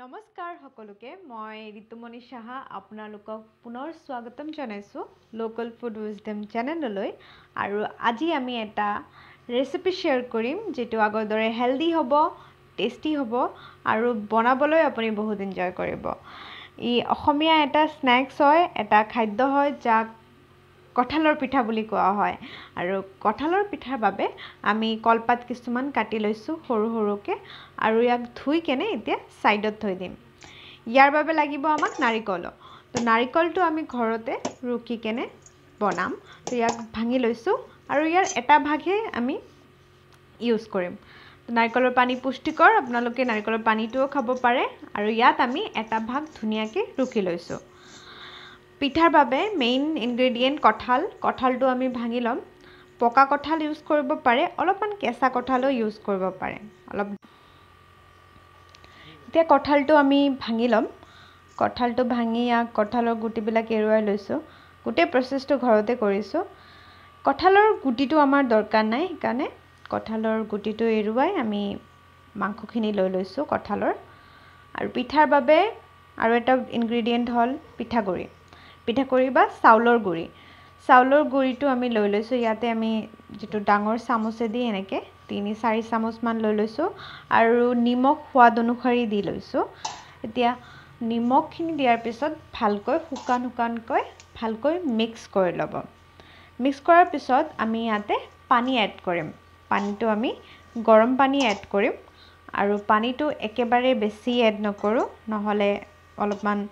নমস্কাৰ সকলোকে মই ঋতুমণি শাহা আপোনালোকক পুনৰ স্বাগতম জনাইছোঁ লোকেল ফুড উইজডেম চেনেললৈ আৰু আজি আমি এটা ৰেচিপি শ্বেয়াৰ কৰিম যিটো আগৰ দৰে হেল্ডি হ'ব টেষ্টি হ'ব আৰু বনাবলৈ আপুনি বহুত এনজয় কৰিব ই অসমীয়া এটা স্নেক্স হয় এটা খাদ্য হয় যাক কঁঠালৰ পিঠা বুলি কোৱা হয় আৰু কঁঠালৰ পিঠাৰ বাবে আমি কলপাত কিছুমান কাটি লৈছোঁ সৰু সৰুকৈ আৰু ইয়াক ধুই কেনে এতিয়া ছাইডত থৈ দিম ইয়াৰ বাবে লাগিব আমাক নাৰিকলো তো নাৰিকলটো আমি ঘৰতে ৰুকি কেনে বনাম তো ইয়াক ভাঙি লৈছোঁ আৰু ইয়াৰ এটা ভাগহে আমি ইউজ কৰিম নাৰিকলৰ পানী পুষ্টিকৰ আপোনালোকে নাৰিকলৰ পানীটোও খাব পাৰে আৰু ইয়াত আমি এটা ভাগ ধুনীয়াকৈ ৰুকি লৈছোঁ পিঠাৰ বাবে মেইন ইনগ্ৰেডিয়েণ্ট কঁঠাল কঁঠালটো আমি ভাঙি ল'ম পকা কঁঠাল ইউজ কৰিব পাৰে অলপমান কেঁচা কঁঠালো ইউজ কৰিব পাৰে অলপ এতিয়া কঁঠালটো আমি ভাঙি ল'ম কঁঠালটো ভাঙি ইয়াক কঁঠালৰ গুটিবিলাক এৰুৱাই লৈছোঁ গোটেই প্ৰচেছটো ঘৰতে কৰিছোঁ কঁঠালৰ গুটিটো আমাৰ দৰকাৰ নাই সেইকাৰণে কঁঠালৰ গুটিটো এৰুৱাই আমি মাংসখিনি লৈ লৈছোঁ কঁঠালৰ আৰু পিঠাৰ বাবে আৰু এটা ইনগ্ৰেডিয়েণ্ট হ'ল পিঠাগুড়ি পিঠা কৰি বা চাউলৰ গুড়ি চাউলৰ গুড়িটো আমি লৈ লৈছোঁ ইয়াতে আমি যিটো ডাঙৰ চামুচেদি এনেকৈ তিনি চাৰি চামুচমান লৈ লৈছোঁ আৰু নিমখ সোৱাদ অনুসৰি দি লৈছোঁ এতিয়া নিমখখিনি দিয়াৰ পিছত ভালকৈ শুকান শুকানকৈ ভালকৈ মিক্স কৰি ল'ব মিক্স কৰাৰ পিছত আমি ইয়াতে পানী এড কৰিম পানীটো আমি গৰম পানী এড কৰিম আৰু পানীটো একেবাৰে বেছি এড নকৰোঁ নহ'লে অলপমান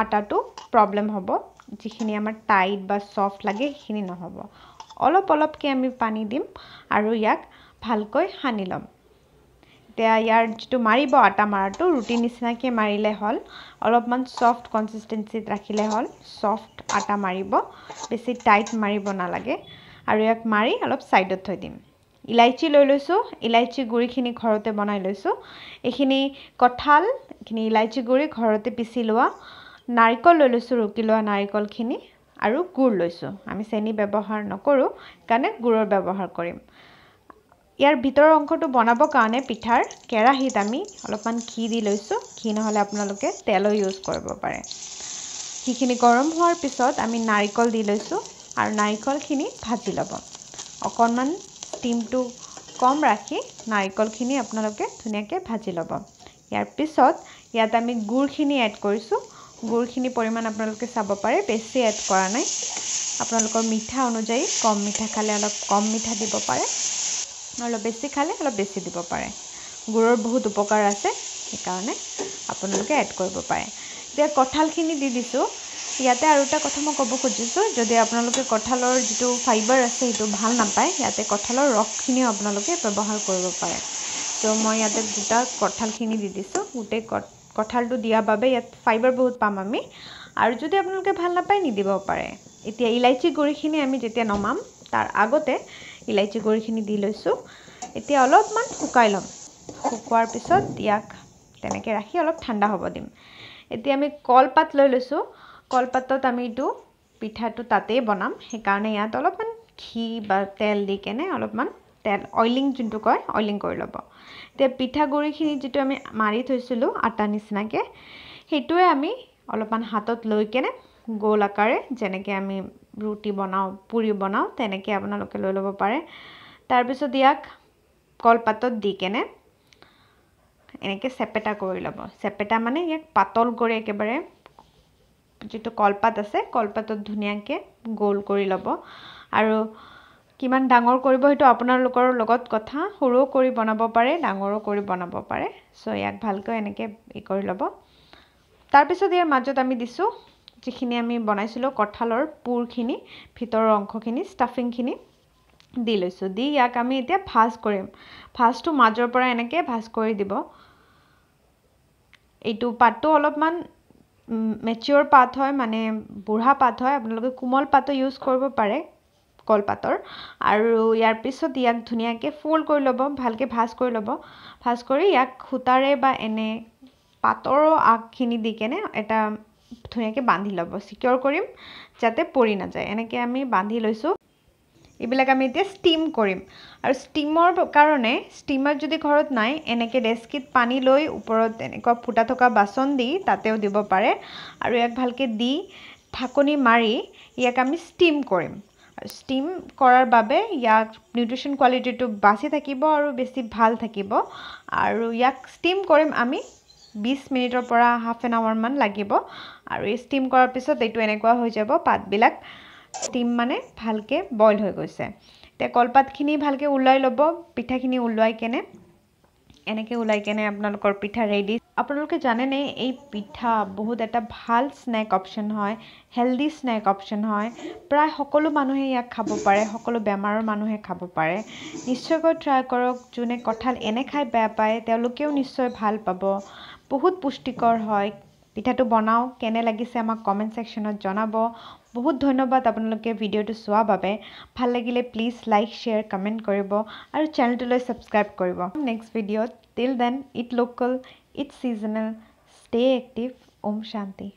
আটাটো প্ৰব্লেম হ'ব যিখিনি আমাৰ টাইট বা ছফ্ট লাগে সেইখিনি নহ'ব অলপ অলপকৈ আমি পানী দিম আৰু ইয়াক ভালকৈ সানি ল'ম এতিয়া ইয়াৰ যিটো মাৰিব আটা মৰাটো ৰুটিৰ নিচিনাকৈ মাৰিলে হ'ল অলপমান চফ্ট কনচিষ্টেঞ্চিত ৰাখিলে হ'ল ছফ্ট আটা মাৰিব বেছি টাইট মাৰিব নালাগে আৰু ইয়াক মাৰি অলপ ছাইডত থৈ দিম ইলাইচি লৈ লৈছোঁ ইলাইচি গুড়িখিনি ঘৰতে বনাই লৈছোঁ এইখিনি কঁঠাল এইখিনি ইলাইচি গুড়ি ঘৰতে পিচি লোৱা নাৰিকল লৈ লৈছোঁ ৰুকি লোৱা নাৰিকলখিনি আৰু গুড় লৈছোঁ আমি চেনি ব্যৱহাৰ নকৰোঁ কাৰণে গুড়ৰ ব্যৱহাৰ কৰিম ইয়াৰ ভিতৰৰ অংশটো বনাবৰ কাৰণে পিঠাৰ কেৰাহীত আমি অলপমান ঘি দি লৈছোঁ ঘি নহ'লে আপোনালোকে তেলো ইউজ কৰিব পাৰে ঘিখিনি গৰম হোৱাৰ পিছত আমি নাৰিকল দি লৈছোঁ আৰু নাৰিকলখিনি ভাজি ল'ব অকণমান ষ্টিমটো কম ৰাখি নাৰিকলখিনি আপোনালোকে ধুনীয়াকৈ ভাজি ল'ব ইয়াৰ পিছত ইয়াত আমি গুড়খিনি এড কৰিছোঁ গুড়খিনি পৰিমাণ আপোনালোকে চাব পাৰে বেছি এড কৰা নাই আপোনালোকৰ মিঠা অনুযায়ী কম মিঠা খালে অলপ কম মিঠা দিব পাৰে অলপ বেছি খালে অলপ বেছি দিব পাৰে গুড়েৰ বহুত উপকাৰ আছে সেইকাৰণে আপোনালোকে এড কৰিব পাৰে এতিয়া কঁঠালখিনি দি দিছোঁ ইয়াতে আৰু এটা কথা মই ক'ব খুজিছোঁ যদি আপোনালোকে কঁঠালৰ যিটো ফাইবাৰ আছে সেইটো ভাল নাপায় ইয়াতে কঁঠালৰ ৰসখিনিও আপোনালোকে ব্যৱহাৰ কৰিব পাৰে ত' মই ইয়াতে দুটা কঁঠালখিনি দি দিছোঁ গোটেই ক কঁঠালটো দিয়া বাবে ইয়াত ফাইবাৰ বহুত পাম আমি আৰু যদি আপোনালোকে ভাল নাপায় নিদিব পাৰে এতিয়া ইলাইচি গুড়িখিনি আমি যেতিয়া নমাম তাৰ আগতে ইলাইচি গুড়িখিনি দি লৈছোঁ এতিয়া অলপমান শুকাই ল'ম শুকোৱাৰ পিছত ইয়াক তেনেকৈ ৰাখি অলপ ঠাণ্ডা হ'ব দিম এতিয়া আমি কলপাত লৈ লৈছোঁ কলপাতত আমি এইটো পিঠাটো তাতেই বনাম সেইকাৰণে ইয়াত অলপমান ঘি বা তেল দি কেনে অলপমান তেল অইলিং যোনটো কয় অইলিং কৰি ল'ব এতিয়া পিঠাগুড়িখিনি যিটো আমি মাৰি থৈছিলোঁ আটা নিচিনাকৈ সেইটোৱে আমি অলপমান হাতত লৈ কেনে গোল আকাৰে যেনেকৈ আমি ৰুটি বনাওঁ পুৰি বনাওঁ তেনেকৈ আপোনালোকে লৈ ল'ব পাৰে তাৰপিছত ইয়াক কলপাতত দি কেনে এনেকৈ চেপেটা কৰি ল'ব চেপেটা মানে ইয়াক পাতল কৰি একেবাৰে যিটো কলপাত আছে কলপাতত ধুনীয়াকৈ গোল কৰি ল'ব আৰু কিমান ডাঙৰ কৰিব সেইটো আপোনালোকৰ লগত কথা সৰুও কৰি বনাব পাৰে ডাঙৰো কৰি বনাব পাৰে চ' ইয়াক ভালকৈ এনেকৈ কৰি ল'ব তাৰপিছত ইয়াৰ মাজত আমি দিছোঁ যিখিনি আমি বনাইছিলোঁ কঁঠালৰ পুৰখিনি ভিতৰৰ অংশখিনি ষ্টাফিংখিনি দি লৈছোঁ দি ইয়াক আমি এতিয়া ভাজ কৰিম ভাজটো মাজৰ পৰা এনেকৈ ভাজ কৰি দিব এইটো পাতটো অলপমান মেচিয়ৰ পাত হয় মানে বুঢ়া পাত হয় আপোনালোকে কোমল পাতো ইউজ কৰিব পাৰে কলপাতৰ আৰু ইয়াৰ পিছত ইয়াক ধুনীয়াকৈ ফুল কৰি ল'ব ভালকৈ ভাজ কৰি ল'ব ভাজ কৰি ইয়াক সূতাৰে বা এনে পাতৰ আগখিনি দি কেনে এটা ধুনীয়াকৈ বান্ধি ল'ব চিকিয়ৰ কৰিম যাতে পৰি নাযায় এনেকৈ আমি বান্ধি লৈছোঁ এইবিলাক আমি এতিয়া ষ্টিম কৰিম আৰু ষ্টিমৰ কাৰণে ষ্টিমাৰ যদি ঘৰত নাই এনেকৈ ডেস্কিত পানী লৈ ওপৰত এনেকুৱা ফুটা থকা বাচন দি তাতেও দিব পাৰে আৰু ইয়াক ভালকৈ দি ঢাকনি মাৰি ইয়াক আমি ষ্টিম কৰিম ষ্টিম কৰাৰ বাবে ইয়াক নিউট্ৰিশ্যন কোৱালিটিটো বাচি থাকিব আৰু বেছি ভাল থাকিব আৰু ইয়াক ষ্টিম কৰিম আমি বিছ মিনিটৰ পৰা হাফ এন আৱাৰমান লাগিব আৰু এই ষ্টিম কৰাৰ পিছত এইটো এনেকুৱা হৈ যাব পাতবিলাক ষ্টিম মানে ভালকৈ বইল হৈ গৈছে এতিয়া কলপাতখিনি ভালকৈ ওলাই ল'ব পিঠাখিনি ওলোৱাই কেনে এনেকৈ ওলাই কেনে আপোনালোকৰ পিঠা ৰেডি আপোনালোকে জানেনে এই পিঠা বহুত এটা ভাল স্নেক অপশ্যন হয় হেলদি স্নেক অপশ্যন হয় প্ৰায় সকলো মানুহে ইয়াক খাব পাৰে সকলো বেমাৰৰ মানুহে খাব পাৰে নিশ্চয়কৈ ট্ৰাই কৰক যোনে কঁঠাল এনে খাই বেয়া পায় তেওঁলোকেও নিশ্চয় ভাল পাব বহুত পুষ্টিকৰ হয় পিঠাটো বনাওঁ কেনে লাগিছে আমাক কমেণ্ট ছেকশ্যনত জনাব বহুত ধন্যবাদ আপোনালোকে ভিডিঅ'টো চোৱাৰ বাবে ভাল লাগিলে প্লিজ লাইক শ্বেয়াৰ কমেণ্ট কৰিব আৰু চেনেলটোলৈ ছাবস্ক্ৰাইব কৰিব নেক্সট ভিডিঅ'ত till then eat local it's seasonal stay active ओम शांति